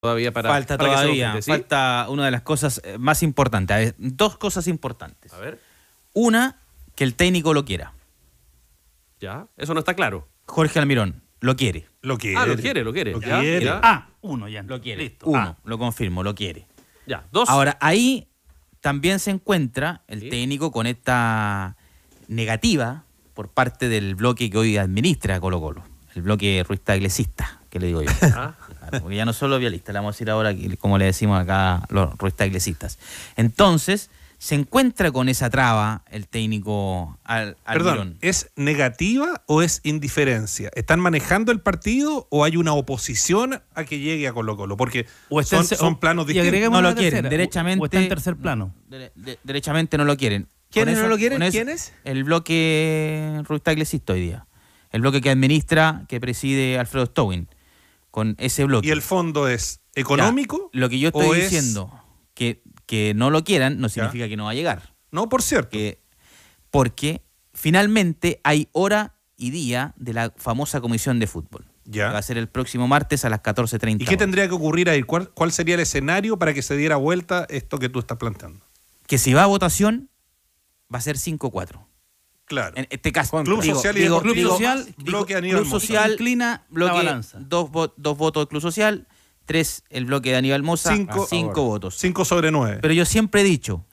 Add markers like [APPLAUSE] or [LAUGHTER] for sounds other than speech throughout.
Falta todavía. falta una de las cosas eh, más importantes. Dos cosas importantes. A ver. Una, que el técnico lo quiera. Ya, eso no está claro. Jorge Almirón, lo quiere. Lo quiere. Ah, lo quiere, lo quiere. Ah, uno ya. Lo quiere. Listo. Uno, ah. lo confirmo, lo quiere. Ya, dos. Ahora, ahí también se encuentra el técnico con esta negativa por parte del bloque que hoy administra Colo Colo, el bloque ruista iglesista que le digo yo. [LAUGHS] Ah. porque ya no solo violista, le vamos a decir ahora, como le decimos acá los iglesistas. Entonces, se encuentra con esa traba el técnico al, Perdón, ¿es negativa o es indiferencia? ¿Están manejando el partido o hay una oposición a que llegue a Colo Colo? Porque son, planos distintos. no lo quieren, derechamente. O está en tercer plano. derechamente no lo quieren. ¿Quiénes no lo quieren? ¿Quiénes? El bloque Iglesista hoy día. El bloque que administra, que preside Alfredo Stowin con ese bloque. ¿Y el fondo es económico? lo que yo estoy diciendo, que, que, no lo quieran, no significa que no va a llegar. No, por cierto. Que, porque finalmente hay hora y día de la famosa comisión de fútbol. Ya. va a ser el próximo martes a las 14.30. ¿Y qué tendría que ocurrir ahí? ¿Cuál, ¿Cuál sería el escenario para que se diera vuelta esto que tú estás planteando? Que si va a votación, va a ser 5-4. Claro. En este caso. Club Social y digo, Club Social, bloque Aníbal Club Social bloque, Dos, dos votos del Club Social, tres el bloque de Aníbal Mosa, cinco, cinco votos. Cinco sobre nueve. Pero yo siempre he dicho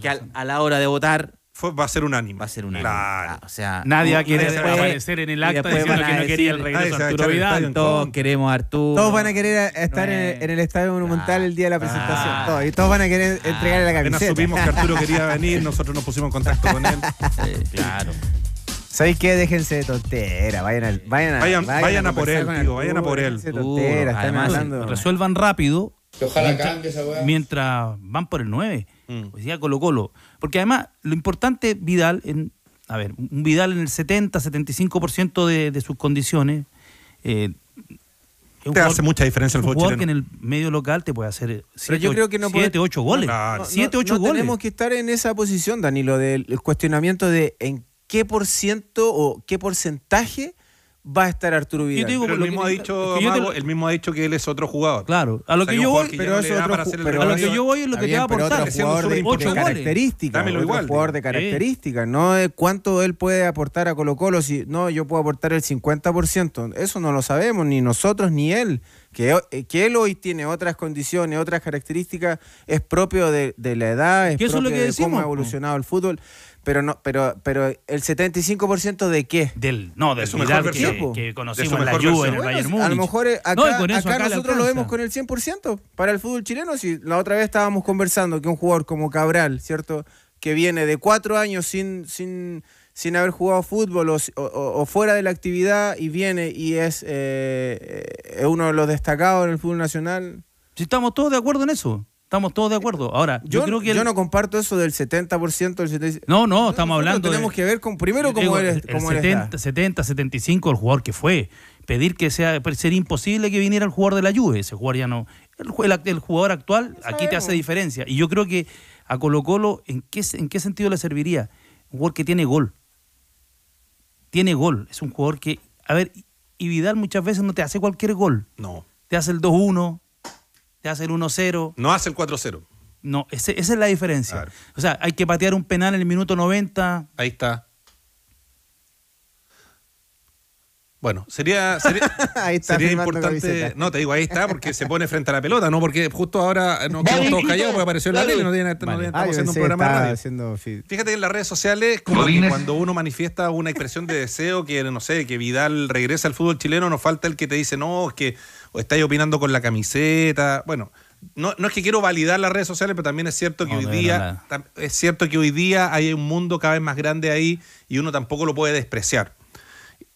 que a la hora de votar va a ser unánime. Va a ser unánime. Claro. Ah, o sea, nadie va a querer aparecer en el acto. diciendo que no quería el regreso a Arturo Vidal. Todos queremos a Arturo. Todos van a querer estar en, el Estadio Monumental el día de la ah, presentación. todos, y todos van a querer ah, entregarle la camiseta. Apenas supimos que Arturo quería venir, [LAUGHS] nosotros nos pusimos en contacto con él. claro. ¿Sabéis qué? Déjense de tontera. Vayan, vayan, a, vayan, a, por él, tío. Vayan a por él. tontera, resuelvan rápido. Que ojalá cambie esa weá. Mientras van por el 9. Mm. Porque además, lo importante, Vidal, a ver, un Vidal en el 70, 75% de, de sus condiciones. Eh, te hace mucha diferencia el fútbol que en el medio local te puede hacer 7, 8 goles. 7, 8 goles. Tenemos que estar en esa posición, Danilo, del cuestionamiento de en qué por o qué porcentaje va a estar Arturo Vidal. digo, el mismo, ha dicho, que el mismo ha dicho que él es otro jugador. Claro, a lo que yo voy, a lo que yo voy es lo que te va a aportar. Otro jugador de, Característica. características, otro jugador de características, no de cuánto él puede aportar a Colo Colo, si no, yo puedo aportar el 50%, eso no lo sabemos, ni nosotros ni él. Que, eh, que, él hoy tiene otras condiciones, otras características, es propio de, de la edad, es propio lo que de decimos, cómo ha evolucionado el fútbol. Pero no, pero, pero el 75% de qué? Del, no, de su que, que, conocimos en la Juve, en el Bayern A lo mejor eh, acá, nosotros lo vemos con el 100% para el fútbol chileno. Si la otra vez estábamos conversando que un jugador como Cabral, ¿cierto? Que viene de cuatro años sin, sin, sin haber jugado fútbol o, fuera de la actividad y viene y es eh, eh, uno de los destacados en el fútbol nacional. Si estamos todos de acuerdo en eso. Estamos todos de acuerdo. Ahora, yo, creo que. Yo no comparto eso del 70%, del 70%. No, no, estamos hablando. Tenemos que ver con, primero cómo eres. El, 70, 75, el jugador que fue. Pedir que sea. Sería imposible que viniera el jugador de la Juve. Ese jugador ya no. El, jugador actual aquí te hace diferencia. Y yo creo que a Colo-Colo, ¿en qué, ¿en qué sentido le serviría? Un jugador que tiene gol. Tiene gol. Es un jugador que. A ver, y Vidal muchas veces no te hace cualquier gol. No. Te hace el 2-1 te hace el 1-0. No hace el 4-0. No, esa es la diferencia. O sea, hay que patear un penal en el minuto 90. Ahí está. Bueno, sería, sería, [LAUGHS] importante. No, te digo, ahí está, porque se pone frente a la pelota, no porque justo ahora nos quedamos todos callados porque apareció la no, tiene, no ah, estamos haciendo un programa Fíjate que en las redes sociales, como cuando uno manifiesta una expresión de deseo, que no sé, que Vidal regresa al fútbol chileno, nos falta el que te dice, no, es que estáis opinando con la camiseta. Bueno, no, es que quiero validar las redes sociales, pero también es cierto que hoy día es cierto que hoy día hay un mundo cada vez más grande ahí y uno tampoco lo puede despreciar.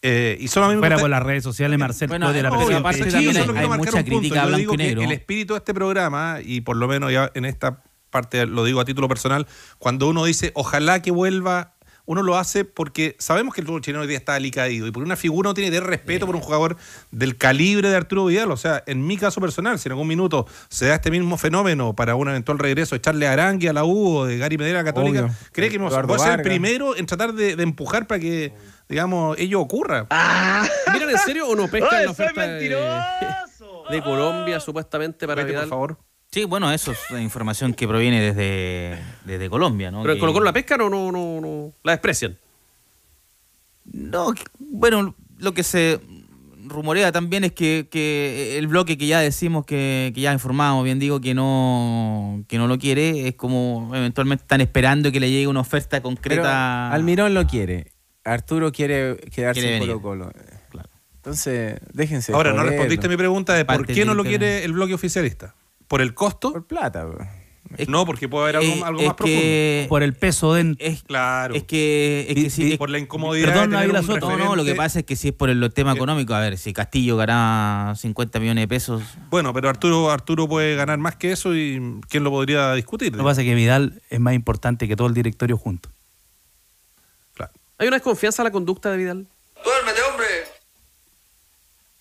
Eh, y solo Fuera por las redes sociales, Marcel bueno, la hay, mucha crítica El espíritu de este programa, y por lo menos ya en esta parte lo digo a título personal, cuando uno dice ojalá que vuelva uno lo hace porque sabemos que el fútbol chileno hoy día está alicaído y por una figura no tiene de respeto por un jugador del calibre de Arturo Vidal. O sea, en mi caso personal, si en algún minuto se da este mismo fenómeno para un eventual regreso echarle a a la U o de Gary Medera a Católica, cree que vamos voy a ser el primero en tratar de, empujar para que, digamos, ello ocurra. Ah. ¿Miran en serio o no pescan [LAUGHS] la de, Colombia supuestamente para Vete, favor. Sí, bueno, eso es información que proviene desde, Colombia, ¿no? ¿Pero la pesca o no, la desprecian? No, bueno, lo que se rumorea también es que, el bloque que ya decimos, que, que, ya informamos, bien digo, que no, que no lo quiere, es como eventualmente están esperando que le llegue una oferta concreta. Almirón lo quiere, Arturo quiere quedarse en Colo Colo. Claro. Entonces, déjense. Ahora, no respondiste a mi pregunta de por qué no lo quiere el bloque oficialista. ¿Por el costo? Por plata, no, porque puede haber algo, más que, profundo. Por el peso dentro. Es, claro. Es que, es que por la incomodidad. Perdón, de tener un No, lo que pasa es que si es por el tema eh. económico, a ver, si Castillo gana 50 millones de pesos. Bueno, pero Arturo Arturo puede ganar más que eso y ¿quién lo podría discutir? Lo que pasa es que Vidal es más importante que todo el directorio junto. Claro. ¿Hay una desconfianza a la conducta de Vidal?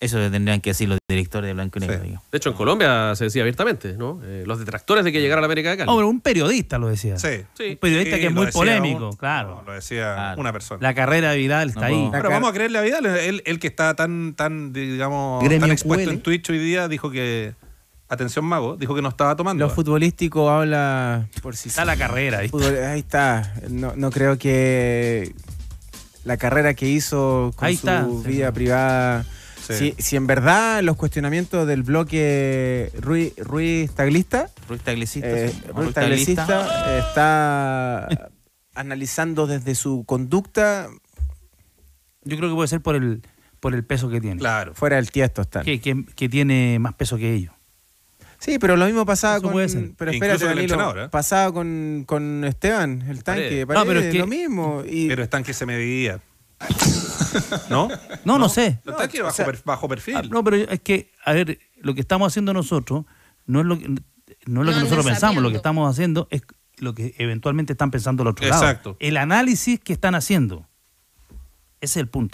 Eso tendrían que decir los directores de Blanco y Negro. De hecho, en Colombia se decía abiertamente, ¿no? Eh, los detractores de que llegara a la América de Cali. Hombre, un periodista lo decía. Sí. Un periodista que es muy polémico, claro. lo decía una persona. La carrera de Vidal está ahí. Pero vamos a creerle a Vidal. Él, que está tan, tan digamos, expuesto en Twitch hoy día, dijo que atención mago, dijo que no estaba tomando. Lo futbolístico habla por si Está la carrera. Ahí está. No, creo que la carrera que hizo con su vida privada si, en verdad los cuestionamientos del bloque Ruiz, Taglista. Ruiz eh, eh, está analizando desde su conducta. Yo creo que puede ser por el, por el peso que tiene. Claro. Fuera del tiesto está. Que, tiene más peso que ellos. Sí, pero lo mismo pasaba con. pasaba con, Esteban, el tanque. pero lo mismo. pero el tanque se medía. [LAUGHS] ¿No? ¿No? No, sé. está aquí bajo, perfil. Ah, no, pero es que, a ver, lo que estamos haciendo nosotros no es lo que, no es lo que nosotros pensamos, lo que estamos haciendo es lo que eventualmente están pensando los otro Exacto. El análisis que están haciendo. es el punto.